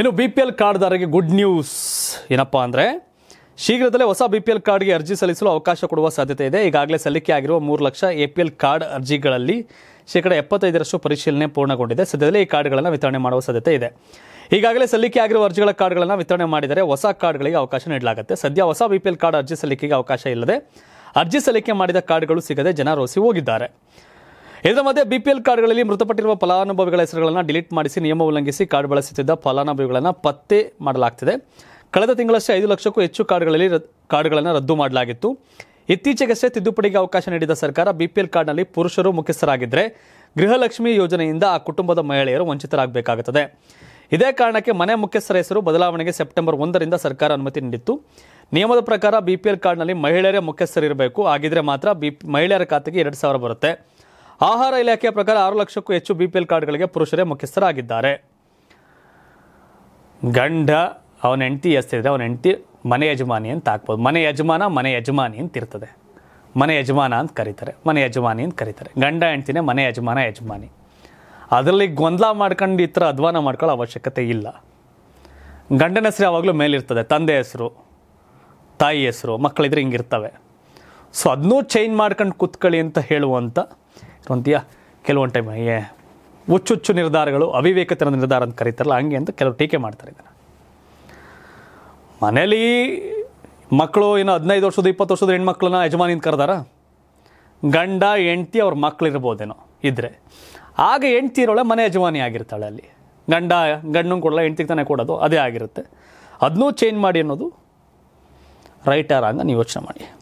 ಇನ್ನು B P L ಕಾರ್ಡ್ದಾರರಿಗೆ good news ಏನಪ್ಪ ಅಂದರೆ ಶೀಘ್ರದಲ್ಲೇ ಹೊಸ ಬಿ ಪಿ ಎಲ್ ಕಾರ್ಡ್ಗೆ ಅರ್ಜಿ ಸಲ್ಲಿಸಲು ಅವಕಾಶ ಕೊಡುವ ಸಾಧ್ಯತೆ ಇದೆ ಈಗಾಗಲೇ ಸಲ್ಲಿಕೆ ಆಗಿರುವ ಮೂರು ಲಕ್ಷ ಎ ಪಿ ಎಲ್ ಕಾರ್ಡ್ ಅರ್ಜಿಗಳಲ್ಲಿ ಶೇಕಡ ಎಪ್ಪತ್ತೈದರಷ್ಟು ಪರಿಶೀಲನೆ ಪೂರ್ಣಗೊಂಡಿದೆ ಸದ್ಯದಲ್ಲೇ ಈ ಕಾರ್ಡ್ಗಳನ್ನು ವಿತರಣೆ ಮಾಡುವ ಸಾಧ್ಯತೆ ಇದೆ ಈಗಾಗಲೇ ಸಲ್ಲಿಕೆ ಆಗಿರುವ ಅರ್ಜಿಗಳ ಕಾರ್ಡ್ಗಳನ್ನು ವಿತರಣೆ ಮಾಡಿದರೆ ಹೊಸ ಕಾರ್ಡ್ಗಳಿಗೆ ಅವಕಾಶ ನೀಡಲಾಗುತ್ತೆ ಸದ್ಯ ಹೊಸ ಬಿ ಪಿ ಎಲ್ ಕಾರ್ಡ್ ಅರ್ಜಿ ಸಲ್ಲಿಕೆಗೆ ಅವಕಾಶ ಇಲ್ಲದೆ ಅರ್ಜಿ ಸಲ್ಲಿಕೆ ಮಾಡಿದ ಕಾರ್ಡ್ಗಳು ಸಿಗದೆ ಜನ ರೋಸಿ ಹೋಗಿದ್ದಾರೆ ಇದರ ಮಧ್ಯೆ ಬಿಪಿಎಲ್ ಕಾರ್ಡ್ಗಳಲ್ಲಿ ಮೃತಪಟ್ಟಿರುವ ಫಲಾನುಭವಿಗಳ ಹೆಸರುಗಳನ್ನು ಡಿಲೀಟ್ ಮಾಡಿಸಿ ನಿಯಮ ಉಲ್ಲಂಘಿಸಿ ಕಾರ್ಡ್ ಬಳಸುತ್ತಿದ್ದ ಫಲಾನುಭವಿಗಳನ್ನು ಪತ್ತೆ ಮಾಡಲಾಗ್ತಿದೆ ಕಳೆದ ತಿಂಗಳಷ್ಟೇ ಐದು ಲಕ್ಷಕ್ಕೂ ಹೆಚ್ಚು ಕಾರ್ಡ್ಗಳಲ್ಲಿ ಕಾರ್ಡ್ಗಳನ್ನು ರದ್ದು ಮಾಡಲಾಗಿತ್ತು ಇತ್ತೀಚೆಗಷ್ಟೇ ತಿದ್ದುಪಡಿಗೆ ಅವಕಾಶ ನೀಡಿದ ಸರ್ಕಾರ ಬಿಪಿಎಲ್ ಕಾರ್ಡ್ನಲ್ಲಿ ಪುರುಷರು ಮುಖ್ಯಸ್ಥರಾಗಿದ್ದರೆ ಗೃಹಲಕ್ಷ್ಮಿ ಯೋಜನೆಯಿಂದ ಆ ಕುಟುಂಬದ ಮಹಿಳೆಯರು ವಂಚಿತರಾಗಬೇಕಾಗುತ್ತದೆ ಇದೇ ಕಾರಣಕ್ಕೆ ಮನೆ ಮುಖ್ಯಸ್ಥರ ಹೆಸರು ಬದಲಾವಣೆಗೆ ಸೆಪ್ಟೆಂಬರ್ ಒಂದರಿಂದ ಸರ್ಕಾರ ಅನುಮತಿ ನೀಡಿತ್ತು ನಿಯಮದ ಪ್ರಕಾರ ಬಿಪಿಎಲ್ ಕಾರ್ಡ್ನಲ್ಲಿ ಮಹಿಳೆಯರೇ ಮುಖ್ಯಸ್ಥರಿರಬೇಕು ಹಾಗಿದ್ರೆ ಮಾತ್ರ ಬಿ ಮಹಿಳೆಯರ ಖಾತೆಗೆ ಎರಡು ಸಾವಿರ ಬರುತ್ತೆ ಆಹಾರ ಇಲಾಖೆಯ ಪ್ರಕಾರ ಆರು ಲಕ್ಷಕ್ಕೂ ಹೆಚ್ಚು ಬಿಪಿಎಲ್ ಕಾರ್ಡ್ಗಳಿಗೆ ಪುರುಷರೇ ಮುಖ್ಯಸ್ಥರಾಗಿದ್ದಾರೆ ಗಂಡ ಅವನ ಹೆಂಡತಿ ಹೆಸರಿದೆ ಅವನ ಹೆಂಡತಿ ಮನೆ ಯಜಮಾನಿ ಅಂತ ಹಾಕ್ಬೋದು ಮನೆ ಯಜಮಾನ ಮನೆ ಯಜಮಾನಿ ಅಂತ ಇರ್ತದೆ ಮನೆ ಯಜಮಾನ ಅಂತ ಕರೀತಾರೆ ಮನೆ ಯಜಮಾನಿ ಅಂತ ಕರೀತಾರೆ ಗಂಡ ಹೆಂಡ್ತಿನೇ ಮನೆ ಯಜಮಾನ ಯಜಮಾನಿ ಅದರಲ್ಲಿ ಗೊಂದಲ ಮಾಡ್ಕೊಂಡು ಈ ಥರ ಅಧ್ವಾನ ಮಾಡ್ಕೊಳ್ಳೋ ಅವಶ್ಯಕತೆ ಇಲ್ಲ ಗಂಡನ ಹೆಸರು ಯಾವಾಗಲೂ ಮೇಲಿರ್ತದೆ ತಂದೆ ಹೆಸರು ತಾಯಿ ಹೆಸರು ಮಕ್ಕಳಿದ್ರೆ ಹಿಂಗಿರ್ತವೆ ಸೊ ಅದನ್ನೂ ಚೇಂಜ್ ಮಾಡ್ಕೊಂಡು ಕೂತ್ಕೊಳ್ಳಿ ಅಂತ ಹೇಳುವಂಥ ಅಂತೀಯ ಕೆಲವೊಂದು ಟೈಮ್ ಏ ಹುಚ್ಚುಚ್ಚು ನಿರ್ಧಾರಗಳು ಅವಿವೇಕತನ ನಿರ್ಧಾರ ಅಂತ ಕರೀತಾರಲ್ಲ ಹಂಗೆ ಅಂತ ಕೆಲವರು ಟೀಕೆ ಮಾಡ್ತಾರೆ ಇದನ್ನು ಮನೇಲಿ ಮಕ್ಕಳು ಏನೋ ಹದಿನೈದು ವರ್ಷದ ಇಪ್ಪತ್ತು ವರ್ಷದ ಹೆಣ್ಮಕ್ಳನ್ನ ಅಂತ ಕರೆದಾರ ಗಂಡ ಹೆಂಡ್ತಿ ಅವ್ರ ಮಕ್ಳು ಇರ್ಬೋದೇನೋ ಇದ್ದರೆ ಆಗ ಹೆಂಡ್ತಿ ಇರೋಳೆ ಮನೆ ಯಜಮಾನಿ ಆಗಿರ್ತಾಳೆ ಅಲ್ಲಿ ಗಂಡ ಗಂಡನ ಕೊಡಲ್ಲ ಹೆಂಡ್ತಿಗೆ ತಾನೇ ಕೊಡೋದು ಅದೇ ಆಗಿರುತ್ತೆ ಅದನ್ನೂ ಚೇಂಜ್ ಮಾಡಿ ಅನ್ನೋದು ರೈಟ್ ಅಂತ ನೀವು ಯೋಚನೆ ಮಾಡಿ